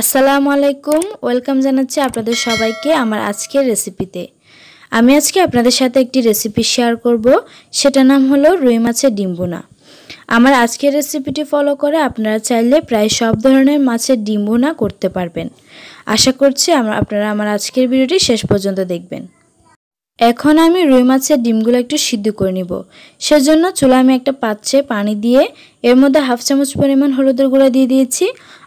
আসসালামু আলাইকুম ওয়েলকাম জানাচ্ছি আপনাদের সবাইকে আমার আজকের রেসিপিতে আমি আজকে আপনাদের সাথে একটি রেসিপি শেয়ার করব সেটা নাম হলো রুই মাছের ডিম্বুনা আমার আজকের রেসিপিটি ফলো করে আপনারা চাইলে প্রায় সব ধরনের মাছের ডিম্বুনা করতে পারবেন আশা করছি আপনারা আমার আজকের ভিডিওটি শেষ পর্যন্ত দেখবেন এখন আমি রুই মাছের ডিমগুলো একটু সিদ্ধ করে নিব সেজন্য চুলা আমি একটা পাত্রে পানি দিয়ে এর মধ্যে হাফ চামচ পরিমাণ হলুদের গুঁড়া দিয়ে দিয়েছি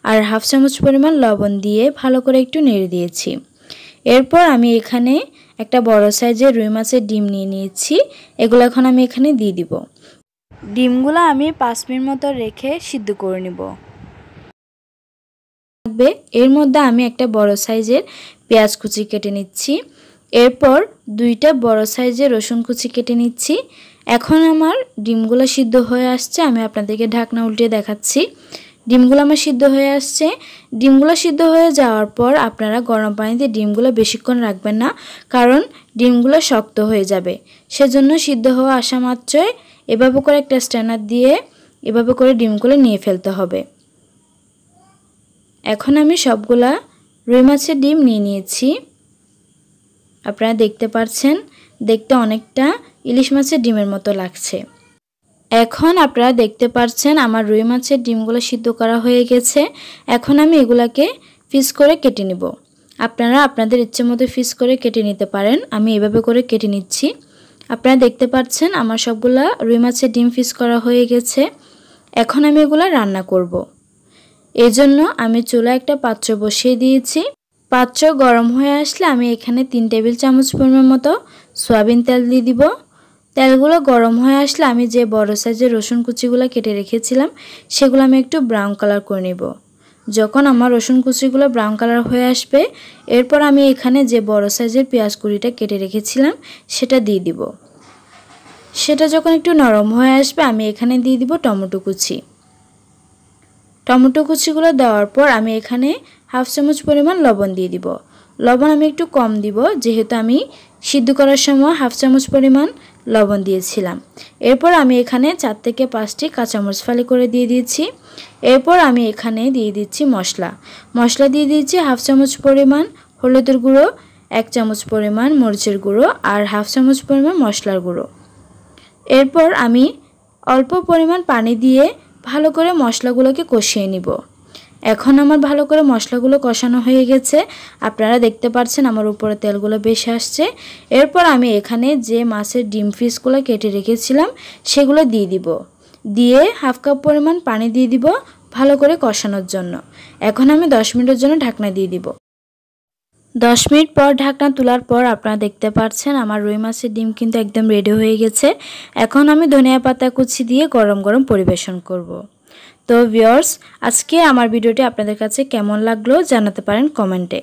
আর হাফ চামচ পরিমাণ লবণ দিয়ে ভালো করে একটু নেড়ে দিয়েছি এরপর আমি এখানে একটা বড় সাইজের রুই মাছের ডিম নিয়ে নিয়েছি এগুলো এখন আমি এখানে দিয়ে দিব ডিমগুলো আমি পাঁচ মিনিট মতো রেখে সিদ্ধ করে নিব এর মধ্যে আমি একটা বড় সাইজের পেঁয়াজ কুচি কেটে নিচ্ছি এরপর দুইটা বড় সাইজের রসুন কুচি কেটে নিচ্ছি এখন আমার ডিমগুলো সিদ্ধ হয়ে আসছে আমি আপনাদেরকে ঢাকনা উল্টিয়ে দেখাচ্ছি ডিমগুলো আমার সিদ্ধ হয়ে আসছে ডিমগুলো সিদ্ধ হয়ে যাওয়ার পর আপনারা গরম পানিতে ডিমগুলো বেশিক্ষণ রাখবেন না কারণ ডিমগুলো শক্ত হয়ে যাবে সেজন্য সিদ্ধ হওয়া আসা মাত্রই এভাবে করে একটা স্ট্যান্ডার দিয়ে এভাবে করে ডিমগুলো নিয়ে ফেলতে হবে এখন আমি সবগুলা রুই মাছের ডিম নিয়ে নিয়েছি আপনারা দেখতে পাচ্ছেন দেখতে অনেকটা ইলিশ মাছের ডিমের মতো লাগছে এখন আপনারা দেখতে পাচ্ছেন আমার রুই মাছের ডিমগুলো সিদ্ধ করা হয়ে গেছে এখন আমি এগুলাকে ফিস করে কেটে নিব আপনারা আপনাদের ইচ্ছে মতো ফিস করে কেটে নিতে পারেন আমি এভাবে করে কেটে নিচ্ছি আপনারা দেখতে পাচ্ছেন আমার সবগুলা রুই মাছের ডিম ফিস করা হয়ে গেছে এখন আমি এগুলো রান্না করব। জন্য আমি চুলা একটা পাত্র বসিয়ে দিয়েছি পাত্র গরম হয়ে আসলে আমি এখানে তিন টেবিল চামচ পরিমাণ মতো সয়াবিন তেল দিয়ে দিব তেলগুলো গরম হয়ে আসলে আমি যে বড় সাইজের রসুন কুচিগুলো কেটে রেখেছিলাম সেগুলো আমি একটু ব্রাউন কালার করে নেব যখন আমার রসুন কুচিগুলো ব্রাউন কালার হয়ে আসবে এরপর আমি এখানে যে বড় সাইজের পেঁয়াজ কুড়িটা কেটে রেখেছিলাম সেটা দিয়ে দিব সেটা যখন একটু নরম হয়ে আসবে আমি এখানে দিয়ে দিব টমেটো কুচি টমেটো কুচিগুলো দেওয়ার পর আমি এখানে হাফ চামচ পরিমাণ লবণ দিয়ে দিব লবণ আমি একটু কম দিব যেহেতু আমি সিদ্ধ করার সময় হাফ চামচ পরিমাণ লবণ দিয়েছিলাম এরপর আমি এখানে চার থেকে পাঁচটি কাঁচামরিচ ফালি করে দিয়ে দিয়েছি এরপর আমি এখানে দিয়ে দিচ্ছি মশলা মশলা দিয়ে দিয়েছি হাফ চামচ পরিমাণ হলুদের গুঁড়ো এক চামচ পরিমাণ মরিচের গুঁড়ো আর হাফ চামচ পরিমাণ মশলার গুঁড়ো এরপর আমি অল্প পরিমাণ পানি দিয়ে ভালো করে মশলাগুলোকে কষিয়ে নিব এখন আমার ভালো করে মশলাগুলো কষানো হয়ে গেছে আপনারা দেখতে পাচ্ছেন আমার উপরে তেলগুলো বেশি আসছে এরপর আমি এখানে যে মাছের ডিম ফিসগুলো কেটে রেখেছিলাম সেগুলো দিয়ে দিব দিয়ে হাফ কাপ পরিমাণ পানি দিয়ে দিব ভালো করে কষানোর জন্য এখন আমি দশ মিনিটের জন্য ঢাকনা দিয়ে দিব দশ মিনিট পর ঢাকনা তোলার পর আপনারা দেখতে পাচ্ছেন আমার রুই মাছের ডিম কিন্তু একদম রেডি হয়ে গেছে এখন আমি ধনিয়া পাতা কুচি দিয়ে গরম গরম পরিবেশন করব। তো ভিওর্স আজকে আমার ভিডিওটি আপনাদের কাছে কেমন লাগলো জানাতে পারেন কমেন্টে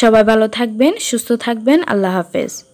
সবাই ভালো থাকবেন সুস্থ থাকবেন আল্লাহ হাফেজ